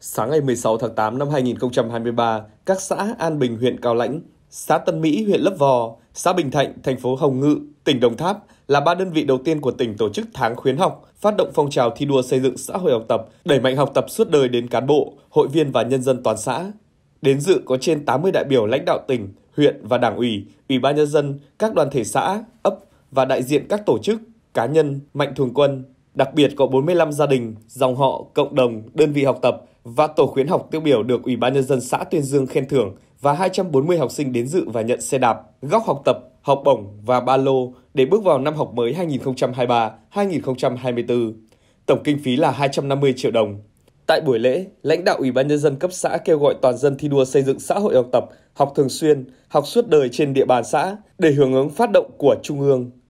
Sáng ngày 16 tháng 8 năm 2023, các xã An Bình huyện Cao Lãnh, xã Tân Mỹ huyện Lấp Vò, xã Bình Thạnh thành phố Hồng Ngự, tỉnh Đồng Tháp là ba đơn vị đầu tiên của tỉnh tổ chức tháng khuyến học, phát động phong trào thi đua xây dựng xã hội học tập, đẩy mạnh học tập suốt đời đến cán bộ, hội viên và nhân dân toàn xã. Đến dự có trên 80 đại biểu lãnh đạo tỉnh, huyện và đảng ủy, ủy ban nhân dân, các đoàn thể xã, ấp và đại diện các tổ chức, cá nhân mạnh thường quân, Đặc biệt có 45 gia đình, dòng họ, cộng đồng, đơn vị học tập và tổ khuyến học tiêu biểu được Ủy ban Nhân dân xã Tuyên Dương khen thưởng và 240 học sinh đến dự và nhận xe đạp, góc học tập, học bổng và ba lô để bước vào năm học mới 2023-2024. Tổng kinh phí là 250 triệu đồng. Tại buổi lễ, lãnh đạo Ủy ban Nhân dân cấp xã kêu gọi toàn dân thi đua xây dựng xã hội học tập, học thường xuyên, học suốt đời trên địa bàn xã để hưởng ứng phát động của Trung ương.